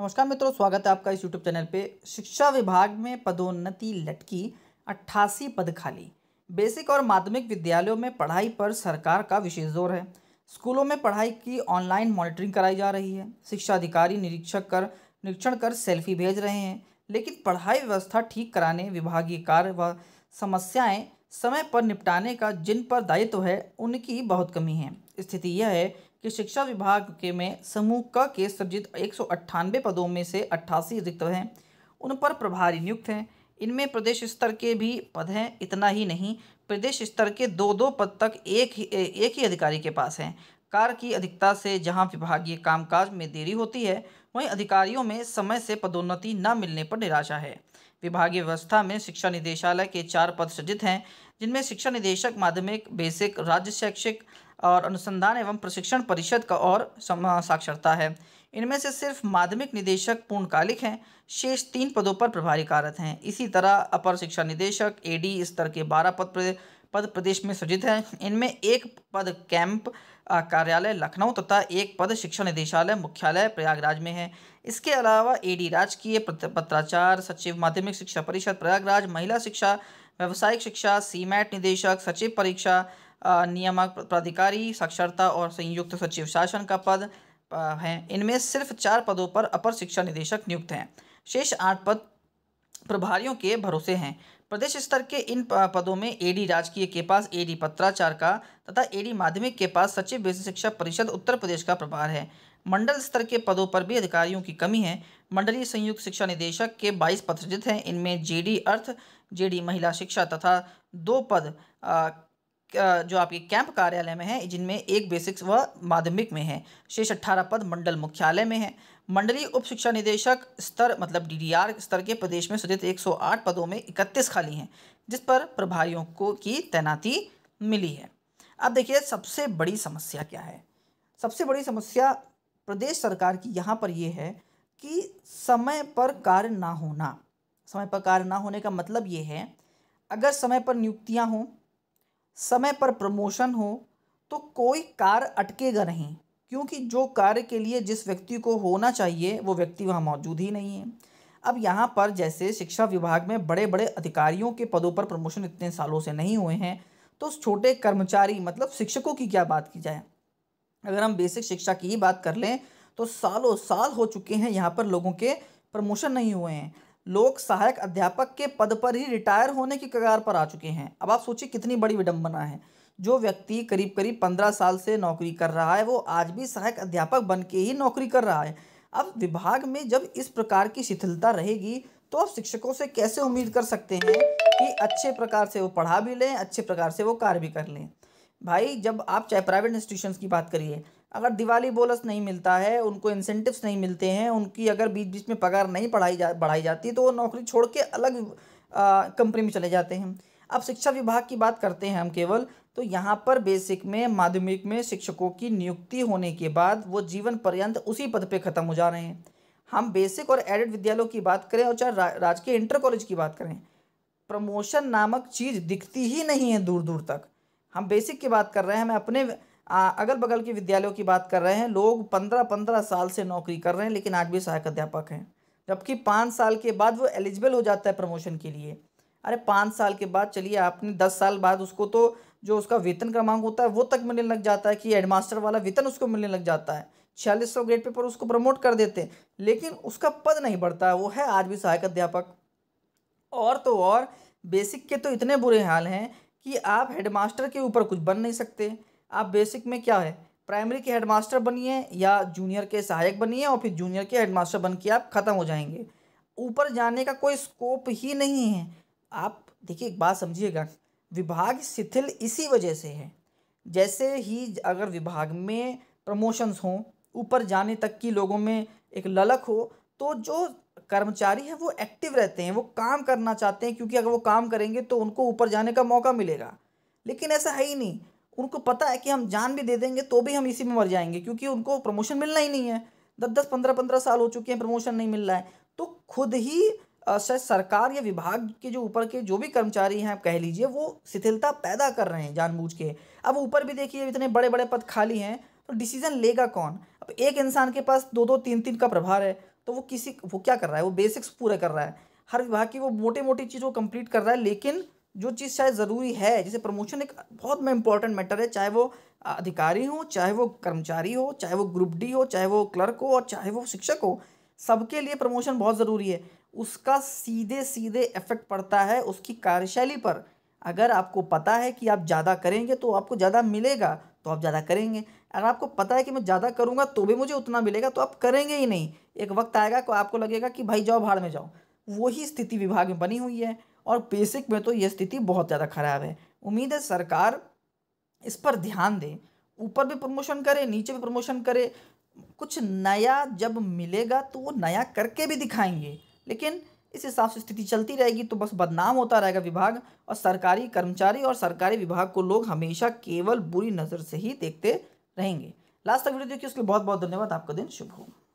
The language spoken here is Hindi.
नमस्कार मित्रों स्वागत है आपका इस यूट्यूब चैनल पे शिक्षा विभाग में पदोन्नति लटकी अट्ठासी पद खाली बेसिक और माध्यमिक विद्यालयों में पढ़ाई पर सरकार का विशेष जोर है स्कूलों में पढ़ाई की ऑनलाइन मॉनिटरिंग कराई जा रही है शिक्षा अधिकारी निरीक्षक कर निरीक्षण कर सेल्फी भेज रहे हैं लेकिन पढ़ाई व्यवस्था ठीक कराने विभागीय कार्य व समस्याएँ समय पर निपटाने का जिन पर दायित्व है उनकी बहुत कमी है स्थिति यह है कि शिक्षा विभाग के में समूह क के सर्जित एक पदों में से अट्ठासी रिक्त हैं उन पर प्रभारी नियुक्त हैं इनमें प्रदेश स्तर के भी पद हैं इतना ही नहीं प्रदेश स्तर के दो दो पद तक एक ही एक ही अधिकारी के पास हैं कार्य की अधिकता से जहां विभागीय कामकाज में देरी होती है वहीं अधिकारियों में समय से पदोन्नति न मिलने पर निराशा है विभागीय व्यवस्था में शिक्षा निदेशालय के चार पद सृजित हैं जिनमें शिक्षा निदेशक माध्यमिक बेसिक राज्य शैक्षिक और अनुसंधान एवं प्रशिक्षण परिषद का और साक्षरता है इनमें से सिर्फ माध्यमिक निदेशक पूर्णकालिक हैं शेष तीन पदों पर प्रभारी कार्यरत हैं इसी तरह अपर शिक्षा निदेशक एडी स्तर के बारह पद पद प्रदेश में सृजित हैं इनमें एक पद कैंप कार्यालय लखनऊ तथा एक पद शिक्षा निदेशालय मुख्यालय प्रयागराज में है इसके अलावा एडी राजकीय पत्राचार सचिव माध्यमिक शिक्षा परिषद प्रयागराज महिला शिक्षा व्यावसायिक शिक्षा सीमैट निदेशक सचिव परीक्षा नियामक प्राधिकारी साक्षरता और संयुक्त सचिव शासन का पद है इनमें सिर्फ चार पदों पर अपर शिक्षा निदेशक नियुक्त हैं शेष आठ पद प्रभारियों के भरोसे हैं प्रदेश स्तर के इन पदों में एडी राजकीय के पास एडी पत्राचार का तथा एडी माध्यमिक के पास सचिव विश्व शिक्षा परिषद उत्तर प्रदेश का प्रभार है मंडल स्तर के पदों पर भी अधिकारियों की कमी है मंडलीय संयुक्त शिक्षा निदेशक के 22 पद सृजित हैं इनमें जेडी अर्थ जेडी महिला शिक्षा तथा दो पद जो आपके कैंप कार्यालय में है जिनमें एक बेसिक्स व माध्यमिक में है शेष अट्ठारह पद मंडल मुख्यालय में है मंडलीय उप शिक्षा निदेशक स्तर मतलब डीडीआर स्तर के प्रदेश में सृजित 108 पदों में 31 खाली हैं जिस पर प्रभारियों को की तैनाती मिली है अब देखिए सबसे बड़ी समस्या क्या है सबसे बड़ी समस्या प्रदेश सरकार की यहाँ पर यह है कि समय पर कार्य ना होना समय पर कार्य ना होने का मतलब ये है अगर समय पर नियुक्तियाँ हों समय पर प्रमोशन हो तो कोई कार्य अटकेगा नहीं क्योंकि जो कार्य के लिए जिस व्यक्ति को होना चाहिए वो व्यक्ति वहाँ मौजूद ही नहीं है अब यहाँ पर जैसे शिक्षा विभाग में बड़े बड़े अधिकारियों के पदों पर प्रमोशन इतने सालों से नहीं हुए हैं तो उस छोटे कर्मचारी मतलब शिक्षकों की क्या बात की जाए अगर हम बेसिक शिक्षा की ही बात कर लें तो सालों साल हो चुके हैं यहाँ पर लोगों के प्रमोशन नहीं हुए हैं लोग सहायक अध्यापक के पद पर ही रिटायर होने की कगार पर आ चुके हैं अब आप सोचिए कितनी बड़ी विडंबना है जो व्यक्ति करीब करीब पंद्रह साल से नौकरी कर रहा है वो आज भी सहायक अध्यापक बन के ही नौकरी कर रहा है अब विभाग में जब इस प्रकार की शिथिलता रहेगी तो आप शिक्षकों से कैसे उम्मीद कर सकते हैं कि अच्छे प्रकार से वो पढ़ा भी लें अच्छे प्रकार से वो कार्य भी कर लें भाई जब आप चाहे प्राइवेट इंस्टीट्यूशन की बात करिए अगर दिवाली बोनस नहीं मिलता है उनको इंसेंटिव्स नहीं मिलते हैं उनकी अगर बीच बीच में पगार नहीं पढ़ाई जा बढ़ाई जाती तो वो नौकरी छोड़ के अलग कंपनी में चले जाते हैं अब शिक्षा विभाग की बात करते हैं हम केवल तो यहाँ पर बेसिक में माध्यमिक में शिक्षकों की नियुक्ति होने के बाद वो जीवन पर्यंत उसी पद पर ख़त्म हो जा रहे हैं हम बेसिक और एडेड विद्यालयों की बात करें और चाहे राजकीय इंटर कॉलेज की बात करें प्रमोशन नामक चीज़ दिखती ही नहीं है दूर दूर तक हम बेसिक की बात कर रहे हैं हमें अपने अगल बगल के विद्यालयों की बात कर रहे हैं लोग पंद्रह पंद्रह साल से नौकरी कर रहे हैं लेकिन आज भी सहायक अध्यापक हैं जबकि पाँच साल के बाद वो एलिजिबल हो जाता है प्रमोशन के लिए अरे पाँच साल के बाद चलिए आपने दस साल बाद उसको तो जो उसका वेतन क्रमांक होता है वो तक मिलने लग जाता है कि हेडमास्टर वाला वेतन उसको मिलने लग जाता है छियालीस सौ ग्रेड पेपर उसको प्रमोट कर देते हैं लेकिन उसका पद नहीं बढ़ता है वो है आज भी सहायक अध्यापक और तो और बेसिक के तो इतने बुरे हाल हैं कि आप हेडमास्टर के ऊपर कुछ बन नहीं सकते आप बेसिक में क्या है प्राइमरी के हेडमास्टर बनिए या जूनियर के सहायक बनिए और फिर जूनियर के हेडमास्टर बन के आप ख़त्म हो जाएंगे ऊपर जाने का कोई स्कोप ही नहीं है आप देखिए एक बात समझिएगा विभाग शिथिल इसी वजह से है जैसे ही अगर विभाग में प्रमोशंस हों ऊपर जाने तक की लोगों में एक ललक हो तो जो कर्मचारी है वो एक्टिव रहते हैं वो काम करना चाहते हैं क्योंकि अगर वो काम करेंगे तो उनको ऊपर जाने का मौका मिलेगा लेकिन ऐसा है ही नहीं उनको पता है कि हम जान भी दे देंगे तो भी हम इसी में मर जाएंगे क्योंकि उनको प्रमोशन मिलना ही नहीं है दस दस पंद्रह पंद्रह साल हो चुके हैं प्रमोशन नहीं मिल रहा है तो खुद ही शायद सरकार या विभाग के जो ऊपर के जो भी कर्मचारी हैं आप कह लीजिए वो शिथिलता पैदा कर रहे हैं जानबूझ के अब ऊपर भी देखिए इतने बड़े बड़े पद खाली हैं तो डिसीजन लेगा कौन अब एक इंसान के पास दो दो तीन तीन का प्रभार है तो वो किसी वो क्या कर रहा है वो बेसिक्स पूरा कर रहा है हर विभाग की वो मोटे मोटी चीज़ वो कंप्लीट कर रहा है लेकिन जो चीज़ शायद ज़रूरी है जैसे प्रमोशन एक बहुत में इंपॉर्टेंट मैटर है चाहे वो अधिकारी हो चाहे वो कर्मचारी हो चाहे वो ग्रुप डी हो चाहे वो क्लर्क हो और चाहे वो शिक्षक हो सबके लिए प्रमोशन बहुत ज़रूरी है उसका सीधे सीधे इफेक्ट पड़ता है उसकी कार्यशैली पर अगर आपको पता है कि आप ज़्यादा करेंगे तो आपको ज़्यादा मिलेगा तो आप ज़्यादा करेंगे अगर आपको पता है कि मैं ज़्यादा करूँगा तो भी मुझे उतना मिलेगा तो आप करेंगे ही नहीं एक वक्त आएगा तो आपको लगेगा कि भाई जाओ भाड़ में जाओ वही स्थिति विभाग में बनी हुई है और बेसिक में तो ये स्थिति बहुत ज़्यादा खराब है उम्मीद है सरकार इस पर ध्यान दे ऊपर भी प्रमोशन करे नीचे भी प्रमोशन करे कुछ नया जब मिलेगा तो वो नया करके भी दिखाएंगे लेकिन इस हिसाब से स्थिति चलती रहेगी तो बस बदनाम होता रहेगा विभाग और सरकारी कर्मचारी और सरकारी विभाग को लोग हमेशा केवल बुरी नज़र से ही देखते रहेंगे लास्ट तक वीडियो देखिए उसके लिए बहुत बहुत धन्यवाद आपका दिन शुभ हो